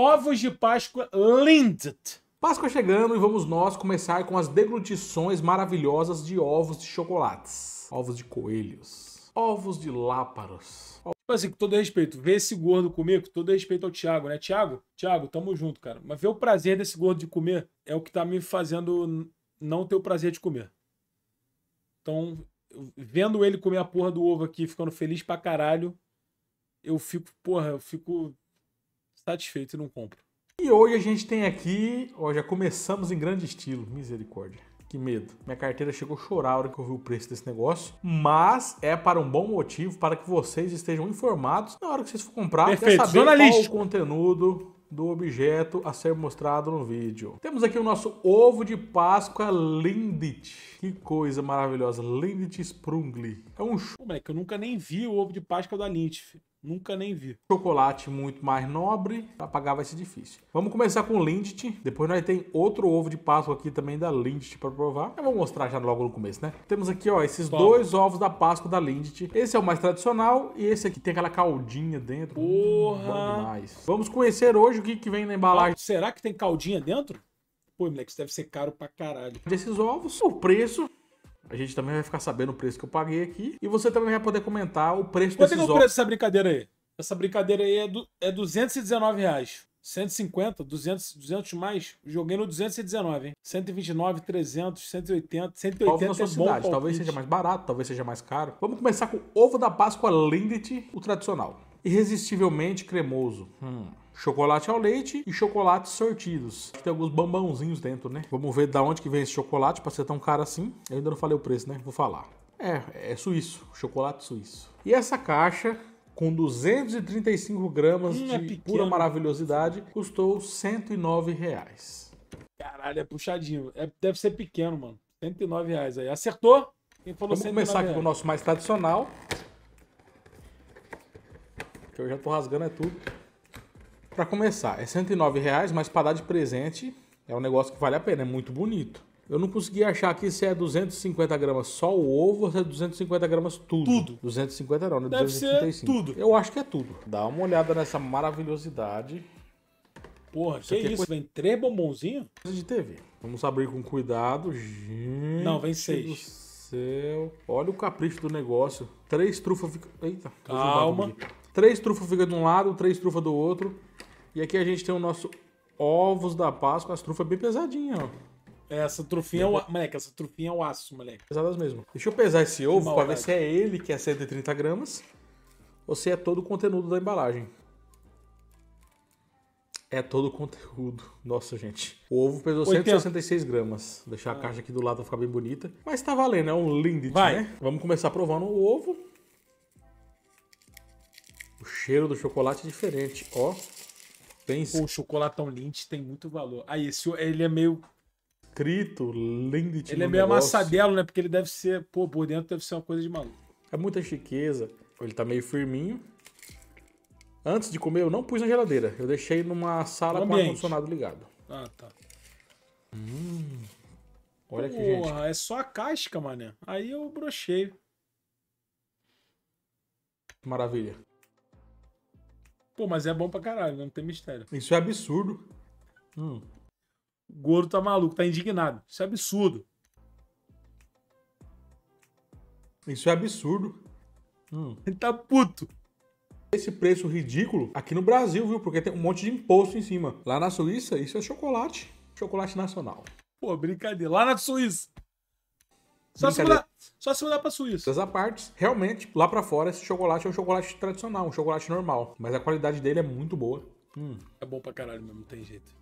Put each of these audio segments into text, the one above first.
Ovos de Páscoa Lindt. Páscoa chegando e vamos nós começar com as deglutições maravilhosas de ovos de chocolates, ovos de coelhos, ovos de láparos. Ovos... Tipo assim, com todo respeito, vê esse gordo comer, com todo respeito ao Thiago, né? Thiago, Thiago, tamo junto, cara. Mas ver o prazer desse gordo de comer é o que tá me fazendo não ter o prazer de comer. Então, vendo ele comer a porra do ovo aqui, ficando feliz pra caralho, eu fico, porra, eu fico satisfeito e não compro. E hoje a gente tem aqui, ó, já começamos em grande estilo, misericórdia. Que medo. Minha carteira chegou a chorar a hora que eu vi o preço desse negócio. Mas é para um bom motivo, para que vocês estejam informados na hora que vocês for comprar. Perfeito. saber qual o conteúdo do objeto a ser mostrado no vídeo. Temos aqui o nosso ovo de Páscoa Lindt. Que coisa maravilhosa. Lindt Sprungli. É um... é moleque, eu nunca nem vi o ovo de Páscoa da Lindt. Filho. Nunca nem vi. Chocolate muito mais nobre, apagar vai ser difícil. Vamos começar com Lindt, depois nós tem outro ovo de Páscoa aqui também da Lindt para provar. Eu vou mostrar já logo no começo, né? Temos aqui, ó, esses Toma. dois ovos da Páscoa da Lindt. Esse é o mais tradicional e esse aqui tem aquela caldinha dentro. Hum, Porra! Hum, Vamos conhecer hoje o que, que vem na embalagem. será que tem caldinha dentro? Pô, moleque, isso deve ser caro pra caralho. Desses ovos, o preço a gente também vai ficar sabendo o preço que eu paguei aqui. E você também vai poder comentar o preço Quanto é desses é o preço dessa brincadeira aí? Essa brincadeira aí é, do, é 219 reais. 150, 200, 200 mais. Joguei no 219, hein? 129, 300, 180, 180 na sua é cidade. Talvez seja mais barato, talvez seja mais caro. Vamos começar com o ovo da Páscoa Lindt, o tradicional irresistivelmente cremoso. Hum. Chocolate ao leite e chocolates sortidos. Tem alguns bambãozinhos dentro, né? Vamos ver da onde que vem esse chocolate para ser tão caro assim. Eu ainda não falei o preço, né? Vou falar. É, é suíço, chocolate suíço. E essa caixa com 235 gramas de é pura maravilhosidade custou 109 reais. Caralho, é puxadinho. É, deve ser pequeno, mano. 109 reais aí. Acertou? Quem falou Vamos começar aqui com o nosso mais tradicional que eu já tô rasgando é tudo. Para começar, é 109 reais, mas para dar de presente é um negócio que vale a pena, é muito bonito. Eu não consegui achar aqui se é 250 gramas só o ovo ou se é 250 gramas tudo. Tudo. 250 não, né? Deve 235. ser tudo. Eu acho que é tudo. Dá uma olhada nessa maravilhosidade. Porra, isso que é isso? coisa... Vem três bombonzinhos? de TV. Vamos abrir com cuidado. Gente não, vem seis. céu Olha o capricho do negócio. Três trufas... Eita. Calma. Três trufas fica de um lado, três trufas do outro. E aqui a gente tem o nosso ovos da Páscoa, as trufas bem pesadinhas, ó. É, essa trufinha é o... Moleque, essa trufinha é o aço, moleque. Pesadas mesmo. Deixa eu pesar esse ovo pra ver se é ele que é 130 gramas ou se é todo o conteúdo da embalagem. É todo o conteúdo. Nossa, gente. O ovo pesou 166 gramas. Vou deixar a ah. caixa aqui do lado pra ficar bem bonita. Mas tá valendo, é um lindo, né? Vamos começar provando o ovo cheiro do chocolate é diferente. Ó, pensa. O chocolatão Lindt tem muito valor. Aí, ah, esse, ele é meio escrito, lindo Ele é meio amassadelo, né? Porque ele deve ser, pô, por dentro deve ser uma coisa de maluco. É muita chiqueza. Ele tá meio firminho. Antes de comer, eu não pus na geladeira. Eu deixei numa sala com ar-condicionado ligado. Ah, tá. Hum. Olha Porra, aqui, gente. é só a casca, mané. Aí eu brochei. Maravilha. Pô, mas é bom pra caralho, né? não tem mistério. Isso é absurdo. Hum. O Goro tá maluco, tá indignado. Isso é absurdo. Isso é absurdo. Hum. Ele tá puto. Esse preço ridículo aqui no Brasil, viu? Porque tem um monte de imposto em cima. Lá na Suíça, isso é chocolate. Chocolate nacional. Pô, brincadeira. Lá na Suíça. Só se, mudar, só se mudar pra Suíça. Essas partes, realmente, lá para fora, esse chocolate é um chocolate tradicional, um chocolate normal. Mas a qualidade dele é muito boa. Hum. É bom pra caralho mesmo, não tem jeito.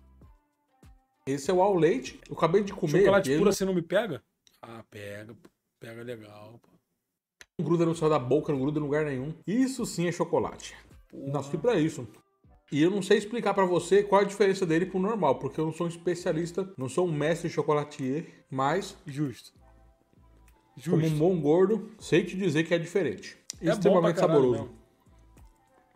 Esse é o ao leite. Eu acabei de comer. Chocolate puro, você assim não me pega? Ah, pega. Pega legal. Não gruda no céu da boca, não gruda em lugar nenhum. Isso sim é chocolate. Porra. Nasci pra isso. E eu não sei explicar para você qual é a diferença dele pro normal, porque eu não sou um especialista, não sou um mestre chocolatier, mas. Justo. Justo. Como um bom gordo, sei te dizer que é diferente. É, é extremamente saboroso. Mesmo.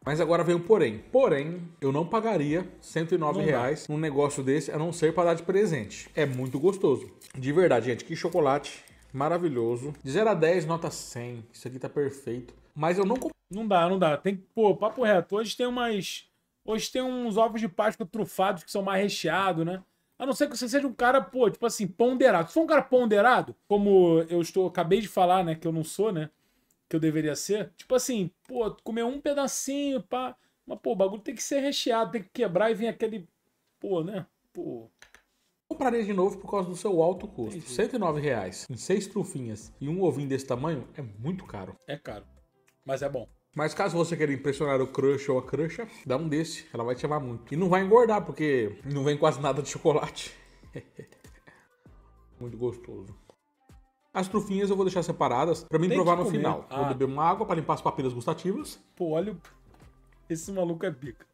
Mas agora vem o porém. Porém, eu não pagaria 109 não reais num negócio desse, a não ser para dar de presente. É muito gostoso. De verdade, gente, que chocolate maravilhoso. De 0 a 10, nota 100. Isso aqui tá perfeito. Mas eu não... Não dá, não dá. Tem que... Pô, papo reto. Hoje tem umas... Hoje tem uns ovos de Páscoa trufados que são mais recheados, né? A não ser que você seja um cara, pô, tipo assim, ponderado. Se for um cara ponderado, como eu estou, acabei de falar, né, que eu não sou, né? Que eu deveria ser. Tipo assim, pô, comer um pedacinho, pá. Mas, pô, o bagulho tem que ser recheado, tem que quebrar e vem aquele. Pô, né? Pô. Comprarei de novo por causa do seu alto custo. Entendi. 109 reais em seis trufinhas e um ovinho desse tamanho é muito caro. É caro. Mas é bom. Mas caso você queira impressionar o crush ou a crusha, dá um desse, ela vai te amar muito. E não vai engordar, porque não vem quase nada de chocolate. muito gostoso. As trufinhas eu vou deixar separadas para mim Tem provar no final. Ah. Vou beber uma água para limpar as papilas gustativas. Pô, olha, esse maluco é bica.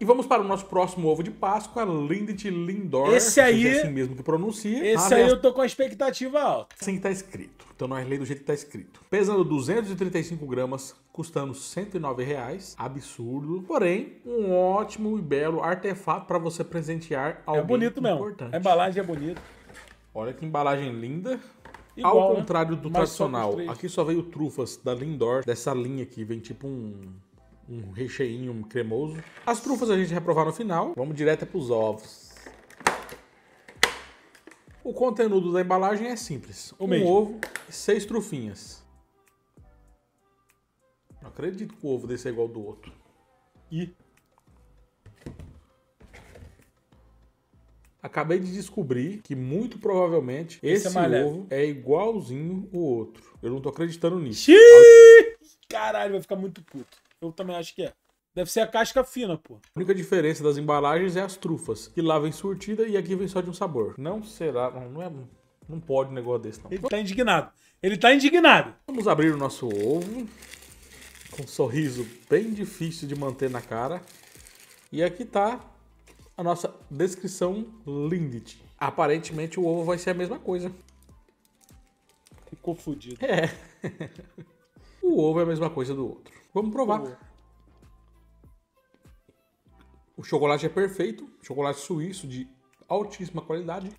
E vamos para o nosso próximo ovo de Páscoa, Lindt Lindor. Esse aí. É assim mesmo que pronuncia. Esse aí eu tô com a expectativa alta. Assim que tá escrito. Então nós lemos do jeito que tá escrito. Pesando 235 gramas, custando 109 reais. Absurdo. Porém, um ótimo e belo artefato para você presentear é alguém É bonito importante. mesmo. A embalagem é bonita. Olha que embalagem linda. Igual, Ao né? contrário né? do Mais tradicional, só aqui só veio trufas da Lindor, dessa linha aqui. Vem tipo um um recheinho cremoso. As trufas a gente reprovar no final. Vamos direto para os ovos. O conteúdo da embalagem é simples. Um Mesmo. ovo e seis trufinhas. Não acredito que o ovo desse é igual ao do outro. E... Acabei de descobrir que muito provavelmente esse, é esse é ovo é igualzinho o outro. Eu não tô acreditando nisso. Xiii! Caralho, vai ficar muito puto. Eu também acho que é. Deve ser a casca fina, pô. A única diferença das embalagens é as trufas, que lá vem surtida e aqui vem só de um sabor. Não será, não é, não pode um negócio desse não. Ele tá indignado. Ele tá indignado. Vamos abrir o nosso ovo com um sorriso bem difícil de manter na cara. E aqui tá a nossa descrição Lindit. Aparentemente o ovo vai ser a mesma coisa. Ficou fodido. É. o ovo é a mesma coisa do outro. Vamos provar. O chocolate é perfeito, chocolate suíço de altíssima qualidade.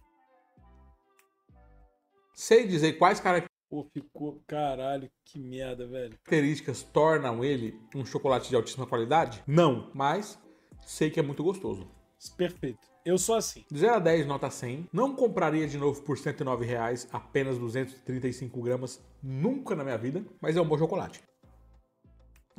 Sei dizer quais características. Pô, ficou caralho, que merda, velho. Características tornam ele um chocolate de altíssima qualidade? Não, mas sei que é muito gostoso. Perfeito. Eu sou assim. De 0 a 10, nota 100. Não compraria de novo por 109 reais, apenas 235 gramas, nunca na minha vida, mas é um bom chocolate.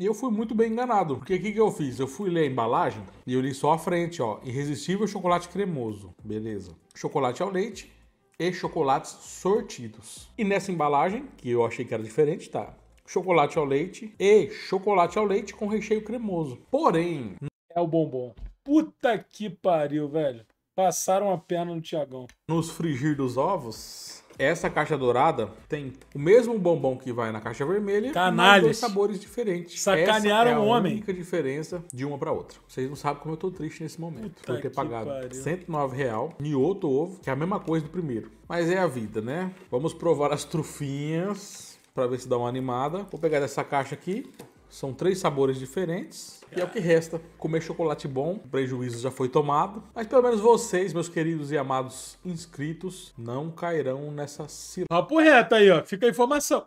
E eu fui muito bem enganado, porque o que, que eu fiz? Eu fui ler a embalagem e eu li só a frente, ó, irresistível chocolate cremoso, beleza. Chocolate ao leite e chocolates sortidos. E nessa embalagem, que eu achei que era diferente, tá? Chocolate ao leite e chocolate ao leite com recheio cremoso. Porém, é o bombom. Puta que pariu, velho. Passaram a perna no Tiagão. Nos frigir dos ovos, essa caixa dourada tem o mesmo bombom que vai na caixa vermelha, mas dois sabores diferentes. Sacanearam Essa é o homem. a única diferença de uma para outra. Vocês não sabem como eu tô triste nesse momento. Puta por ter pagado pariu. 109 real em outro ovo, que é a mesma coisa do primeiro. Mas é a vida, né? Vamos provar as trufinhas para ver se dá uma animada. Vou pegar dessa caixa aqui. São três sabores diferentes. E é o que resta. Comer chocolate bom, o prejuízo já foi tomado. Mas pelo menos vocês, meus queridos e amados inscritos, não cairão nessa cilada. Papo reto aí, ó. Fica a informação.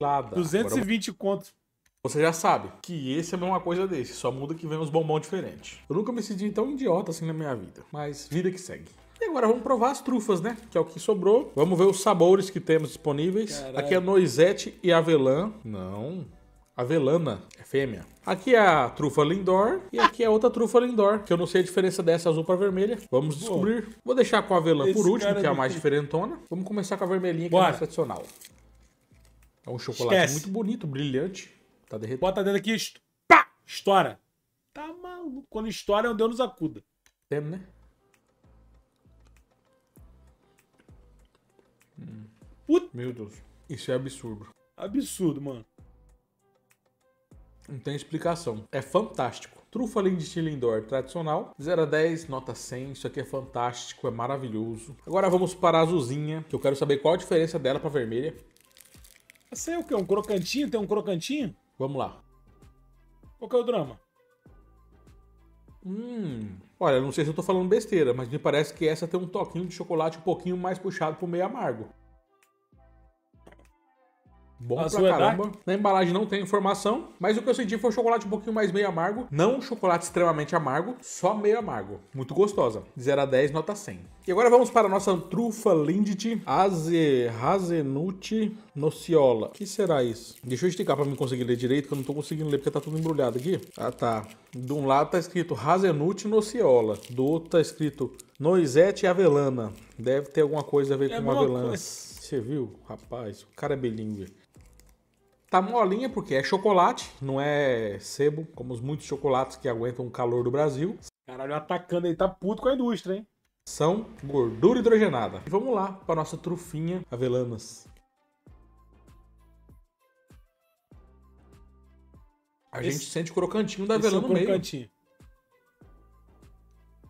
Cilada. 220 Agora... contos. Você já sabe que esse é a mesma coisa desse, só muda que vem uns bombons diferentes. Eu nunca me senti tão idiota assim na minha vida, mas vida que segue. E agora vamos provar as trufas, né? Que é o que sobrou. Vamos ver os sabores que temos disponíveis. Caralho. Aqui é noisete e avelã. Não, a velana é fêmea. Aqui é a trufa Lindor e aqui é outra trufa Lindor, que eu não sei a diferença dessa azul para vermelha. Vamos descobrir. Bom, Vou deixar com a velã por último, que é a mais que... diferentona. Vamos começar com a vermelhinha, que é mais tradicional. É um chocolate Esquece. muito bonito, brilhante. Tá derretendo. Bota dentro aqui, est... pá! Estoura. Tá maluco. Quando estoura, é um Deus nos acuda. Tem, né? Hum. Meu Deus. Isso é absurdo. Absurdo, mano. Não tem explicação. É fantástico. Trufa de Indoor tradicional, 0 a 10, nota 100. Isso aqui é fantástico, é maravilhoso. Agora vamos para a azulzinha, que eu quero saber qual a diferença dela para a vermelha. Essa é o que? Um crocantinho? Tem um crocantinho? Vamos lá. Qual que é o drama? Hum. Olha, não sei se eu tô falando besteira, mas me parece que essa tem um toquinho de chocolate um pouquinho mais puxado pro meio amargo. Bom ah, pra caramba. Na embalagem não tem informação, mas o que eu senti foi um chocolate um pouquinho mais meio amargo. Não um chocolate extremamente amargo, só meio amargo. Muito gostosa. 0 a 10, nota 100. E agora vamos para a nossa trufa Lindt Aze, Hazenuti Nociola. O que será isso? Deixa eu esticar para me conseguir ler direito, que eu não estou conseguindo ler porque tá tudo embrulhado aqui. Ah, tá. De um lado tá escrito Hazenuti Nociola. Do outro tá escrito Noisette Avelana. Deve ter alguma coisa a ver é com avelã. Coisa. Você viu? Rapaz, o cara é bilíngue. Tá molinha porque é chocolate, não é sebo, como os muitos chocolates que aguentam o calor do Brasil. Caralho, atacando aí tá puto com a indústria, hein? São gordura hidrogenada. E vamos lá para nossa trufinha avelanas. A Esse... gente sente o crocantinho da avelã no meio. Crocantinho.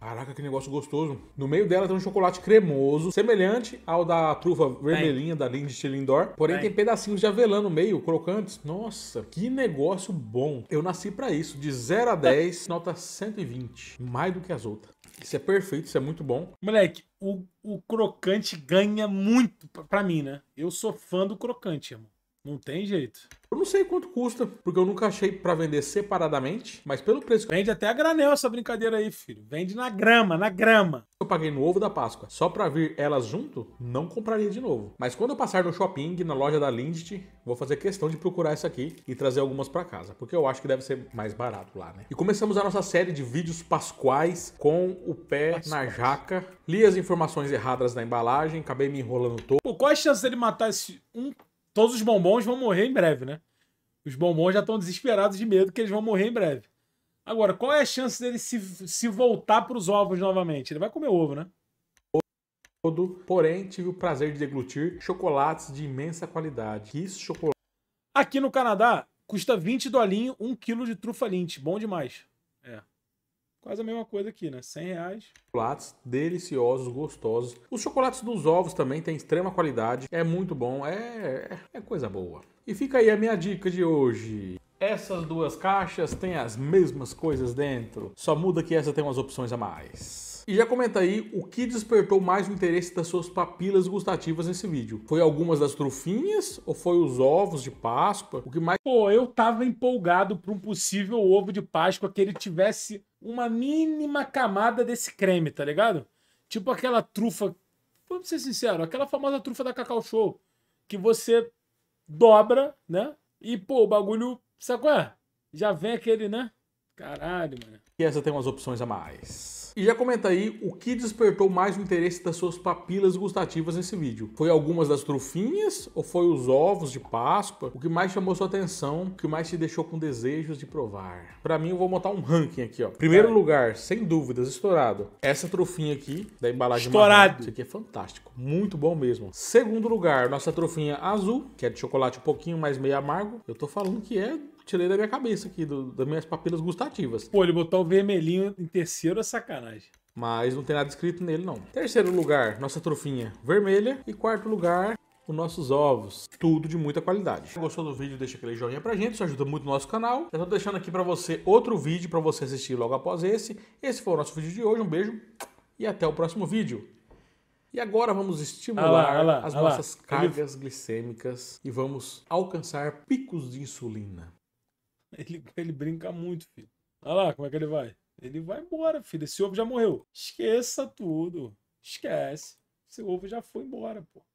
Caraca, que negócio gostoso. No meio dela tem um chocolate cremoso, semelhante ao da trufa vermelhinha da Lindt Lindor. Porém, tem. tem pedacinhos de avelã no meio, crocantes. Nossa, que negócio bom. Eu nasci para isso. De 0 a 10, nota 120. Mais do que as outras. Isso é perfeito, isso é muito bom. Moleque, o, o crocante ganha muito pra, pra mim, né? Eu sou fã do crocante, amor. Não tem jeito. Eu não sei quanto custa, porque eu nunca achei para vender separadamente, mas pelo preço. Vende até a granel essa brincadeira aí, filho. Vende na grama, na grama. Eu paguei no ovo da Páscoa. Só para vir elas junto, não compraria de novo. Mas quando eu passar no shopping, na loja da Lindt, vou fazer questão de procurar essa aqui e trazer algumas para casa, porque eu acho que deve ser mais barato lá, né? E começamos a nossa série de vídeos pasquais com o pé na jaca. Li as informações erradas na embalagem, acabei me enrolando todo. Pô, qual a chance dele matar esse um todos os bombons vão morrer em breve, né? Os bombons já estão desesperados de medo que eles vão morrer em breve. Agora, qual é a chance dele se, se voltar para os ovos novamente? Ele vai comer ovo, né? Todo, porém, tive o prazer de deglutir chocolates de imensa qualidade. Isso, chocolate. Aqui no Canadá, custa 20 dolinhos um quilo de trufa lint. Bom demais. É. Quase a mesma coisa aqui, né? 100 reais. Chocolates deliciosos, gostosos. Os chocolates dos ovos também têm extrema qualidade. É muito bom, é, é, é coisa boa. E fica aí a minha dica de hoje. Essas duas caixas têm as mesmas coisas dentro, só muda que essa tem umas opções a mais. E já comenta aí o que despertou mais o interesse das suas papilas gustativas nesse vídeo. Foi algumas das trufinhas ou foi os ovos de Páscoa? O que mais. Pô, eu tava empolgado para um possível ovo de Páscoa que ele tivesse uma mínima camada desse creme, tá ligado? Tipo aquela trufa, vamos ser sincero, aquela famosa trufa da Cacau Show, que você dobra, né? E, pô, o bagulho, sabe qual é? Já vem aquele, né? Caralho, mano. E essa tem umas opções a mais. E já comenta aí o que despertou mais o interesse das suas papilas gustativas nesse vídeo. Foi algumas das trufinhas ou foi os ovos de Páscoa? O que mais chamou sua atenção? O que mais te deixou com desejos de provar? Para mim, eu vou montar um ranking aqui, ó. Primeiro lugar, sem dúvidas, estourado. Essa trufinha aqui, da embalagem Estourado! Marrom. Isso aqui é fantástico. Muito bom mesmo. Segundo lugar, nossa trufinha azul, que é de chocolate um pouquinho mais meio amargo. Eu tô falando que é tirei da minha cabeça aqui, do, das minhas papilas gustativas. Pô, ele botar o vermelhinho em terceiro é sacanagem. Mas não tem nada escrito nele, não. Terceiro lugar, nossa trufinha vermelha. E quarto lugar, os nossos ovos. Tudo de muita qualidade. Se gostou do vídeo, deixa aquele joinha pra gente, isso ajuda muito o nosso canal. Eu tô deixando aqui pra você outro vídeo pra você assistir logo após esse. Esse foi o nosso vídeo de hoje, um beijo e até o próximo vídeo. E agora vamos estimular as nossas cargas glicêmicas e vamos alcançar picos de insulina. Ele, ele brinca muito, filho. Olha lá como é que ele vai. Ele vai embora, filho. Esse ovo já morreu. Esqueça tudo. Esquece. Esse ovo já foi embora, pô.